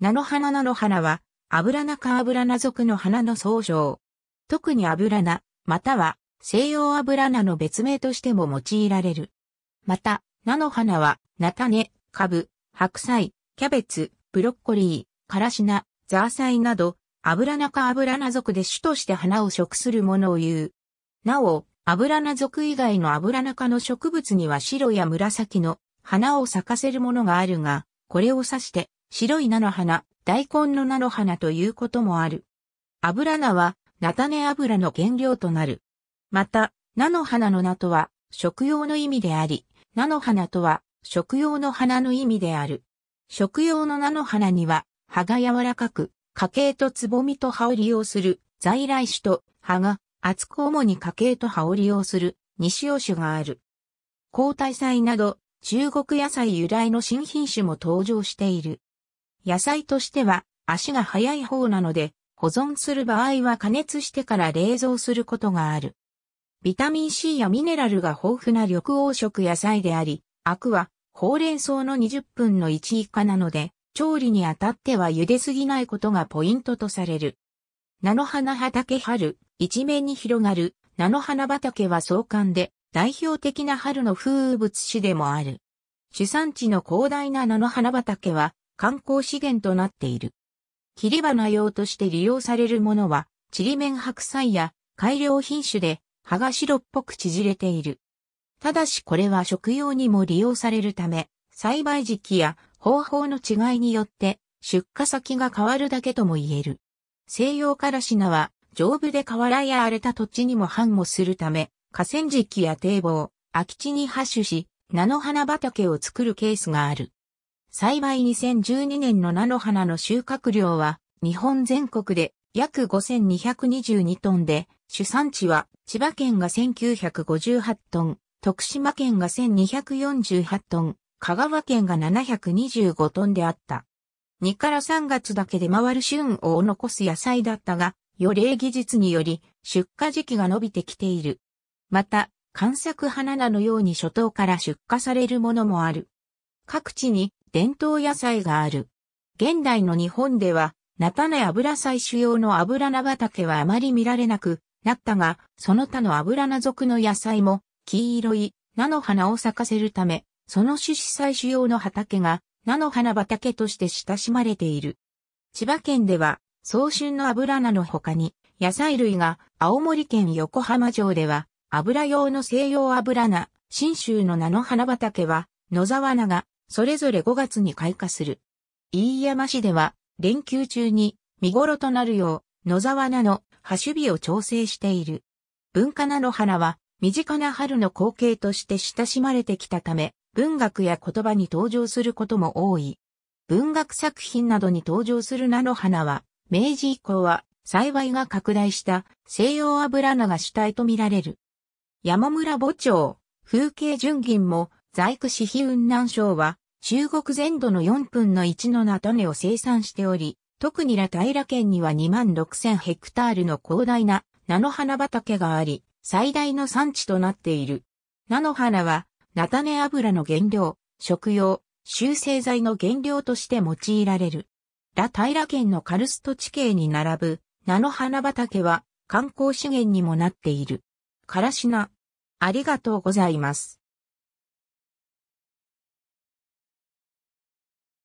菜の花菜の花は、油菜か油菜属の花の総称。特に油菜、または西洋油菜の別名としても用いられる。また、菜の花は、菜種、株、白菜、キャベツ、ブロッコリー、カラシナ、ザーサイなど、油菜か油菜属で種として花を食するものを言う。なお、油菜属以外の油菜科の植物には白や紫の花を咲かせるものがあるが、これを指して白い菜の花、大根の菜の花ということもある。油菜は、菜種油の原料となる。また、菜の花の菜とは、食用の意味であり、菜の花とは、食用の花の意味である。食用の菜の花には、葉が柔らかく、花茎とつぼみと葉を利用する、在来種と葉が、厚く主に花茎と葉を利用する、西尾種がある。皇太祭など、中国野菜由来の新品種も登場している。野菜としては足が早い方なので、保存する場合は加熱してから冷蔵することがある。ビタミン C やミネラルが豊富な緑黄色野菜であり、アクはほうれん草の20分の1以下なので、調理にあたっては茹ですぎないことがポイントとされる。菜の花畑春、一面に広がる菜の花畑は壮観で代表的な春の風物詩でもある。主産地の広大な菜の花畑は観光資源となっている。切り花用として利用されるものは、ちりめん白菜や改良品種で葉が白っぽく縮れている。ただしこれは食用にも利用されるため、栽培時期や方法の違いによって出荷先が変わるだけとも言える。西洋からしなは丈夫で瓦や荒れた土地にも繁茂するため、河川敷や堤防、空き地に発種し、菜の花畑を作るケースがある。栽培2012年の菜の花の収穫量は日本全国で約5222トンで、主産地は千葉県が1958トン、徳島県が1248トン、香川県が725トンであった。2から3月だけで回る旬を残す野菜だったが、予例技術により出荷時期が伸びてきている。また、観作花菜のように初頭から出荷されるものもある。各地に伝統野菜がある。現代の日本では、菜種油採取用の油菜畑はあまり見られなくなったが、その他の油菜属の野菜も、黄色い菜の花を咲かせるため、その種子採取用の畑が、菜の花畑として親しまれている。千葉県では、早春の油菜の他に、野菜類が青森県横浜城では、油用の西洋油菜、新州の菜の花畑は、野沢菜がそれぞれ5月に開花する。飯山市では、連休中に見頃となるよう、野沢菜の葉シビを調整している。文化菜の花は、身近な春の光景として親しまれてきたため、文学や言葉に登場することも多い。文学作品などに登場する菜の花は、明治以降は幸いが拡大した西洋油菜が主体とみられる。山村墓町、風景純銀も在区市比雲南省は、中国全土の4分の1の菜種を生産しており、特にラタイラ県には2万6000ヘクタールの広大な菜の花畑があり、最大の産地となっている。菜の花は、菜種油の原料、食用、修正剤の原料として用いられる。ラタイラ県のカルスト地形に並ぶ、菜の花畑は観光資源にもなっている。からしな。ありがとうございます。